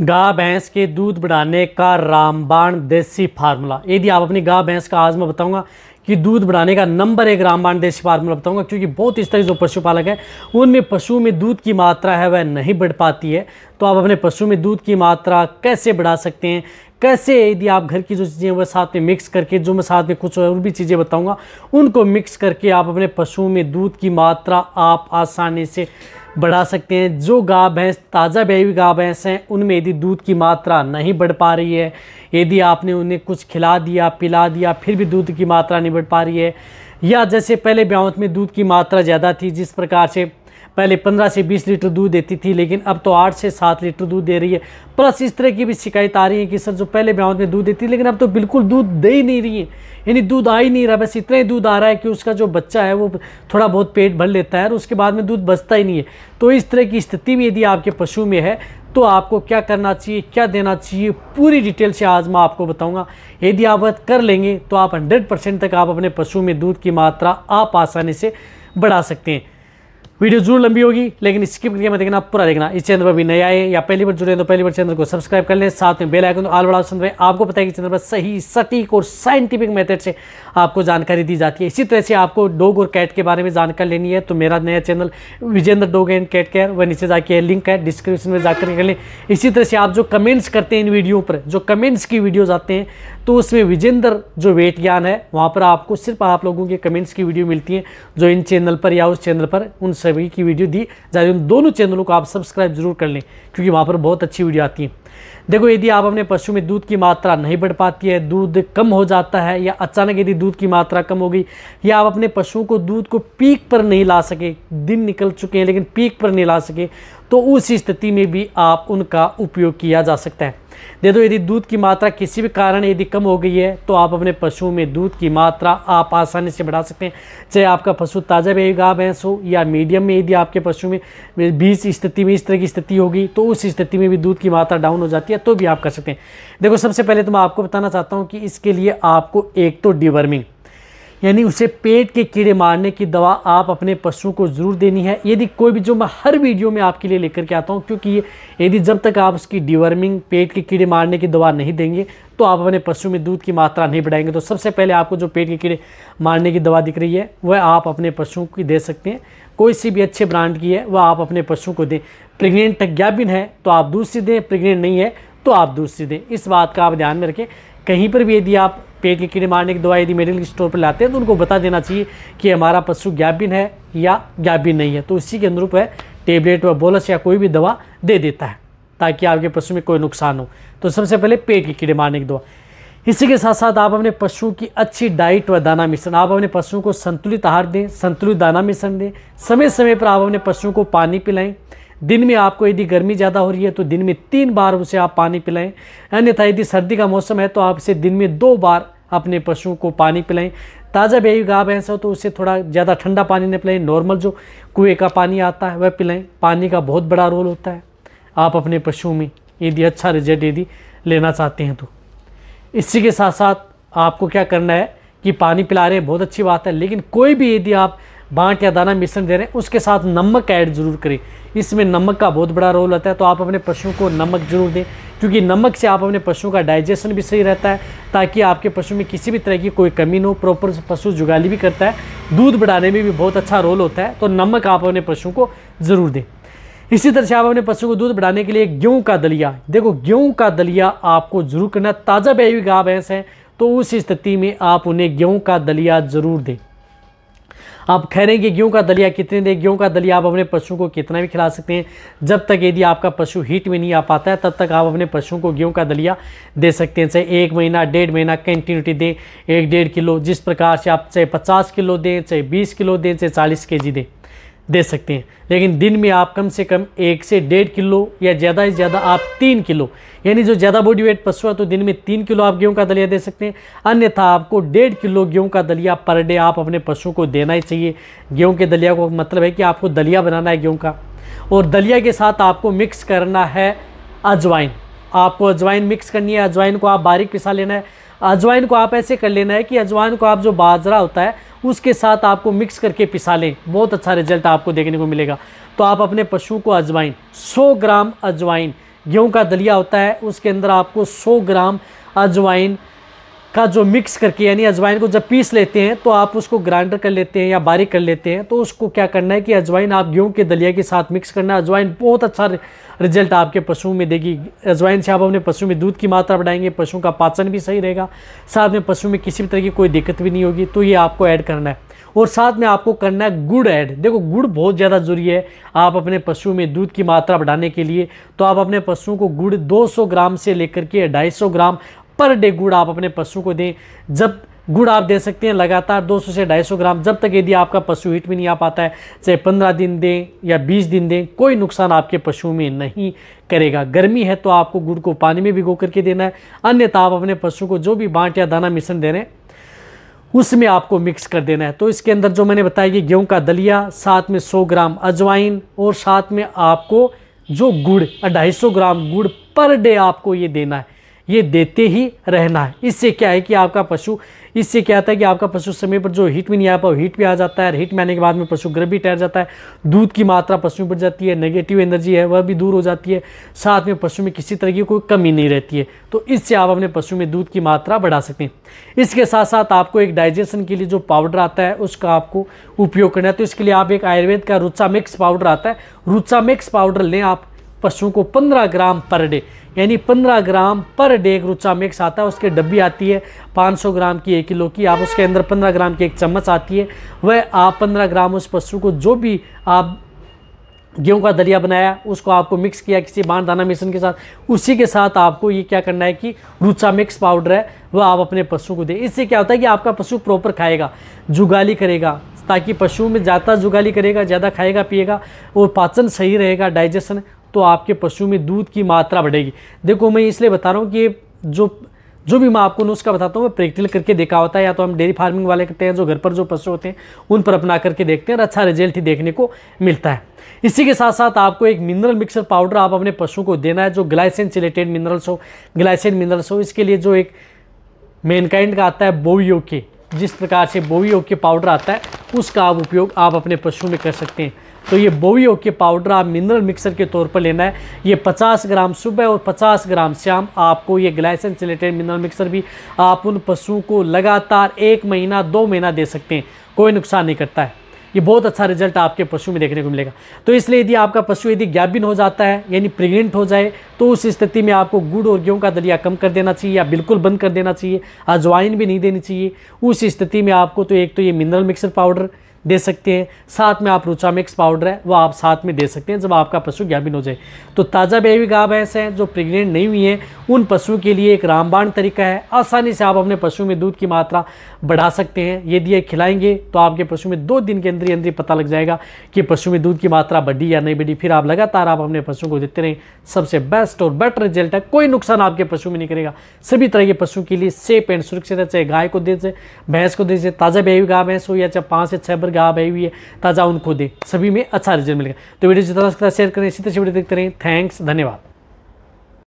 गाय भैंस के दूध बढ़ाने का रामबाण देसी फार्मूला यदि आप अपनी गाय भैंस का आज मैं बताऊंगा कि दूध बढ़ाने का नंबर एक रामबाण देसी फार्मूला बताऊंगा क्योंकि बहुत इस तरह जो पशुपालक है उनमें पशु में दूध की मात्रा है वह नहीं बढ़ पाती है तो आप अपने पशु में दूध की मात्रा कैसे बढ़ा सकते हैं कैसे यदि आप घर की जो चीज़ें वह साथ में मिक्स करके जो मैं साथ में कुछ और भी चीज़ें बताऊँगा उनको मिक्स करके आप अपने पशु में दूध की मात्रा आप आसानी से बढ़ा सकते हैं जो गाय भैंस ताज़ा बेबी गाय भैंस हैं उनमें यदि दूध की मात्रा नहीं बढ़ पा रही है यदि आपने उन्हें कुछ खिला दिया पिला दिया फिर भी दूध की मात्रा नहीं बढ़ पा रही है या जैसे पहले ब्यावत में दूध की मात्रा ज़्यादा थी जिस प्रकार से पहले 15 से 20 लीटर दूध देती थी लेकिन अब तो 8 से 7 लीटर दूध दे रही है प्लस इस तरह की भी शिकायत आ रही है कि सर जो पहले ब्याव में दूध देती थी लेकिन अब तो बिल्कुल दूध दे ही नहीं रही है यानी दूध आ ही नहीं रहा बस इतना ही दूध आ रहा है कि उसका जो बच्चा है वो थोड़ा बहुत पेट भर लेता है और उसके बाद में दूध बचता ही नहीं है तो इस तरह की स्थिति में यदि आपके पशु में है तो आपको क्या करना चाहिए क्या देना चाहिए पूरी डिटेल से आज मैं आपको बताऊंगा यदि आप कर लेंगे तो आप 100 परसेंट तक आप अपने पशु में दूध की मात्रा आप आसानी से बढ़ा सकते हैं वीडियो जरूर लंबी होगी लेकिन स्किप करके मैं देखना पूरा देखना इस चैनल पर भी नया आए या पहली बार जुड़े हैं तो पहली बार चैनल को सब्सक्राइब कर लें साथ में बेल आइकन तो आल बड़ा सुन रहे आपको पता है कि चैनल पर सही सटीक और साइंटिफिक मेथड से आपको जानकारी दी जाती है इसी तरह से आपको डोग और कैट के बारे में जानकारी लेनी है तो मेरा नया channel Vijendra dog and cat care वह नीचे जाके लिंक है डिस्क्रिप्शन में जाकर कर लें इसी तरह से आप जो कमेंट्स करते हैं इन वीडियो पर जो कमेंट्स की वीडियोज़ आते हैं तो उसमें विजेंद्र जो वेट ज्ञान है वहाँ पर आपको सिर्फ आप लोगों के कमेंट्स की वीडियो मिलती हैं जो इन चैनल पर या उस चैनल पर उन सभी की वीडियो दी जा रही उन दोनों चैनलों को आप सब्सक्राइब जरूर कर लें क्योंकि वहाँ पर बहुत अच्छी वीडियो आती है देखो यदि आप अपने पशु में दूध की मात्रा नहीं बढ़ पाती है दूध कम हो जाता है या अचानक यदि दूध की मात्रा कम हो गई या आप अपने पशुओं को दूध को पीक पर नहीं ला सके दिन निकल चुके हैं लेकिन पीक पर नहीं ला सके तो उस स्थिति में भी आप उनका उपयोग किया जा सकता है दे दो यदि दूध की मात्रा किसी भी कारण यदि कम हो गई है तो आप अपने पशु में दूध की मात्रा आप आसानी से बढ़ा सकते हैं चाहे आपका पशु ताज़ा बेगा भैंस हो या मीडियम में यदि आपके पशु में बीस स्थिति में इस तरह की स्थिति होगी तो उस स्थिति में भी दूध की मात्रा डाउन हो जाती है तो भी आप कर सकते हैं देखो सबसे पहले तो मैं आपको बताना चाहता हूँ कि इसके लिए आपको एक तो डिवर्मिंग यानी उसे पेट के कीड़े मारने की दवा आप अपने पशु को ज़रूर देनी है यदि कोई भी जो मैं हर वीडियो में आपके लिए लेकर के आता हूँ क्योंकि ये यदि जब तक आप उसकी डिवर्मिंग पेट के कीड़े मारने की दवा नहीं देंगे तो आप अपने पशु में दूध की मात्रा नहीं बढ़ाएंगे तो सबसे पहले आपको जो पेट के कीड़े मारने की दवा दिख रही है वह आप अपने पशुओं की दे सकते हैं कोई सी भी अच्छे ब्रांड की है वह आप अपने पशुओं को दें प्रेग्नेंट गैबिन है तो आप दूसरी दें प्रेग्नेंट नहीं है तो आप दूसरी दें इस बात का आप ध्यान में रखें कहीं पर भी यदि आप पेट के कीड़े मारने की दवाई यदि मेडिकल स्टोर पर लाते हैं तो उनको बता देना चाहिए कि हमारा पशु ज्ञाबिन है या ज्ञाबिन नहीं है तो इसी के अनुरूप है टेबलेट व बोलस या कोई भी दवा दे देता है ताकि आपके पशु में कोई नुकसान हो तो सबसे पहले पेट के कीड़े मारने की दवा इसी के साथ साथ आप अपने पशु की अच्छी डाइट व दाना मिश्रण आप अपने पशुओं को संतुलित आहार दें संतुलित दाना मिश्रण दें समय समय पर आप अपने पशुओं को पानी पिलाएं दिन में आपको यदि गर्मी ज़्यादा हो रही है तो दिन में तीन बार उसे आप पानी पिलाएं अन्यथा यदि सर्दी का मौसम है तो आप इसे दिन में दो बार अपने पशुओं को पानी पिलाएं ताज़ा बेहू गाय भैंस हो तो उसे थोड़ा ज़्यादा ठंडा पानी नहीं पिलाएं नॉर्मल जो कुएँ का पानी आता है वह पिलाएं पानी का बहुत बड़ा रोल होता है आप अपने पशुओं में यदि अच्छा रिजल्ट यदि लेना चाहते हैं तो इसी के साथ साथ आपको क्या करना है कि पानी पिला रहे हैं बहुत अच्छी बात है लेकिन कोई भी यदि आप बाँट या दाना मिश्रण दे रहे हैं उसके साथ नमक ऐड ज़रूर करें इसमें नमक का बहुत बड़ा रोल होता है तो आप अपने पशुओं को नमक जरूर दें क्योंकि नमक से आप अपने पशुओं का डाइजेशन भी सही रहता है ताकि आपके पशु में किसी भी तरह की कोई कमी ना हो प्रॉपर पशु जुगाली भी करता है दूध बढ़ाने में भी बहुत अच्छा रोल होता है तो नमक आप अपने पशुओं को ज़रूर दें इसी तरह से आप अपने पशुओं को दूध बढ़ाने के लिए गेहूँ का दलिया देखो गेहूँ का दलिया आपको जरूर करना ताज़ा ब्याई गाय भैंस है तो उस स्थिति में आप उन्हें गेहूँ का दलिया ज़रूर दें आप खैरेंगे गेहूँ का दलिया कितने दें गेहूँ का दलिया आप अपने पशुओं को कितना भी खिला सकते हैं जब तक यदि आपका पशु हीट में नहीं आ पाता है तब तक आप अपने पशुओं को गेहूँ का दलिया दे सकते हैं चाहे एक महीना डेढ़ महीना कंटिन्यूटी दें एक डेढ़ किलो जिस प्रकार से आप चाहे पचास किलो दें चाहे बीस किलो दें चाहे चालीस के दें दे सकते हैं लेकिन दिन में आप कम से कम एक से डेढ़ किलो या ज़्यादा से ज़्यादा आप तीन किलो यानी जो ज़्यादा बॉडी वेट पशु है तो दिन में तीन किलो आप गेहूं का दलिया दे सकते हैं अन्यथा आपको डेढ़ किलो गेहूं का दलिया पर डे आप अपने पशु को देना ही चाहिए गेहूँ के दलिया को मतलब है कि आपको दलिया बनाना है गेहूँ का और दलिया के साथ आपको मिक्स करना है अजवाइन आपको अजवाइन मिक्स करनी है अजवाइन को आप बारीक पिसा लेना है अजवाइन को आप ऐसे कर लेना है कि अजवाइन को आप जो बाजरा होता है उसके साथ आपको मिक्स करके पिसा लें बहुत अच्छा रिजल्ट आपको देखने को मिलेगा तो आप अपने पशु को अजवाइन 100 ग्राम अजवाइन गेहूं का दलिया होता है उसके अंदर आपको 100 ग्राम अजवाइन का जो मिक्स करके यानी अजवाइन को जब पीस लेते हैं तो आप उसको ग्राइंडर कर लेते हैं या बारीक कर लेते हैं तो उसको क्या करना है कि अजवाइन आप गेहूं के दलिया के साथ मिक्स करना अजवाइन बहुत अच्छा रिजल्ट आपके पशुओं में देगी अजवाइन से आप अपने पशु में दूध की मात्रा बढ़ाएंगे पशुओं का पाचन भी सही रहेगा साथ में पशु में किसी भी तरह की कोई दिक्कत भी नहीं होगी तो ये आपको ऐड करना है और साथ में आपको करना है गुड़ ऐड देखो गुड़ बहुत ज़्यादा ज़रूरी है आप अपने पशुओं में दूध की मात्रा बढ़ाने के लिए तो आप अपने पशुओं को गुड़ 200 ग्राम से लेकर के 250 ग्राम पर डे गुड़ आप अपने पशु को दें जब गुड़ आप दे सकते हैं लगातार 200 से 250 ग्राम जब तक यदि आपका पशु हिट भी नहीं आ पाता है चाहे 15 दिन दें या 20 दिन दें कोई नुकसान आपके पशु में नहीं करेगा गर्मी है तो आपको गुड़ को पानी में भिगो करके देना है अन्यथा आप अपने पशु को जो भी बांट या दाना मिश्रण दे रहे हैं उसमें आपको मिक्स कर देना है तो इसके अंदर जो मैंने बताया कि गेहूँ का दलिया साथ में सौ ग्राम अजवाइन और साथ में आपको जो गुड़ ढाई ग्राम गुड़ पर डे आपको ये देना है ये देते ही रहना है इससे क्या है कि आपका पशु इससे क्या आता है कि आपका पशु समय पर जो हीट में नहीं आ पाओ हीट भी आ जाता है और हीट में आने के बाद में पशु गर्भ भी ठहर जाता है दूध की मात्रा पशु में बढ़ जाती है नेगेटिव एनर्जी है वह भी दूर हो जाती है साथ में पशु में किसी तरह की कोई कमी नहीं रहती है तो इससे आप अपने पशु में दूध की मात्रा बढ़ा सकते हैं इसके साथ साथ आपको एक डाइजेशन के लिए जो पाउडर आता है उसका आपको उपयोग करना है तो इसके लिए आप एक आयुर्वेद का रुचा मिक्स पाउडर आता है रुचा मिक्स पाउडर लें आप पशुओं को 15 ग्राम पर डे यानी 15 ग्राम पर डे एक रुचा मिक्स आता है उसके डब्बी आती है 500 ग्राम की एक किलो की आप उसके अंदर 15 ग्राम की एक चम्मच आती है वह आप 15 ग्राम उस पशु को जो भी आप गेहूं का दलिया बनाया उसको आपको मिक्स किया किसी बाण दाना मिश्रण के साथ उसी के साथ आपको ये क्या करना है कि रूचा मिक्स पाउडर है वह आप अपने पशु को दें इससे क्या होता है कि आपका पशु प्रॉपर खाएगा जुगाली करेगा ताकि पशु में ज़्यादा जुगाली करेगा ज़्यादा खाएगा पिएगा और पाचन सही रहेगा डाइजेशन तो आपके पशु में दूध की मात्रा बढ़ेगी देखो मैं इसलिए बता रहा हूँ कि जो जो भी मैं आपको नुस्खा बताता हूँ मैं प्रैक्टिकल करके देखा होता है या तो हम डेयरी फार्मिंग वाले करते हैं जो घर पर जो पशु होते हैं उन पर अपना करके देखते हैं और अच्छा रिजल्ट ही देखने को मिलता है इसी के साथ साथ आपको एक मिनरल मिक्सर पाउडर आप अपने पशु को देना है जो ग्लाइसिन सिलेटेड मिनरल्स हो ग्लाइसिन मिनरल्स हो इसके लिए जो एक मेनकाइंड का आता है बोवियो के जिस प्रकार से बोवियो के पाउडर आता है उसका आप उपयोग आप अपने पशु में कर सकते हैं तो ये बोवियो के पाउडर आप मिनरल मिक्सर के तौर पर लेना है ये 50 ग्राम सुबह और 50 ग्राम शाम आपको ये ग्लाइसन सिलेटेड मिनरल मिक्सर भी आप उन पशुओं को लगातार एक महीना दो महीना दे सकते हैं कोई नुकसान नहीं करता है ये बहुत अच्छा रिजल्ट आपके पशु में देखने को मिलेगा तो इसलिए यदि आपका पशु यदि गैबिन हो जाता है यानी प्रेग्नेंट हो जाए तो उस स्थिति में आपको गुड़ और गेहूँ का दलिया कम कर देना चाहिए या बिल्कुल बंद कर देना चाहिए अजवाइन भी नहीं देनी चाहिए उस स्थिति में आपको तो एक तो ये मिनरल मिक्सर पाउडर दे सकते हैं साथ में आप रुचा मिक्स पाउडर है वो आप साथ में दे सकते हैं जब आपका पशु ज्ञापिन हो जाए तो ताज़ा बेबी गाय ऐसे हैं जो प्रेग्नेंट नहीं हुई हैं उन पशु के लिए एक रामबाण तरीका है आसानी से आप अपने पशु में दूध की मात्रा बढ़ा सकते हैं यदि ये खिलाएंगे तो आपके पशु में दो दिन के अंदर ही अंदर पता लग जाएगा कि पशु में दूध की मात्रा बढ़ी या नहीं बढ़ी फिर आप लगातार आप अपने पशु को देते रहें सबसे बेस्ट और बेटर रिजल्ट है कोई नुकसान आपके पशु में नहीं करेगा सभी तरह के पशु के लिए सेफ एंड सुरक्षित है चाहे गाय को दे चाहे भैंस को दे चाहे ताज़ा बेबी गाय भैंस हो या चाहे पाँच से छः पर कहा भाई भी ताज़ा उनको दे सभी में अच्छा रिजल्ट मिलेगा तो वीडियो जितना शेयर अच्छा करें इसी तरह से वीडियो देखते रहें थैंक्स धन्यवाद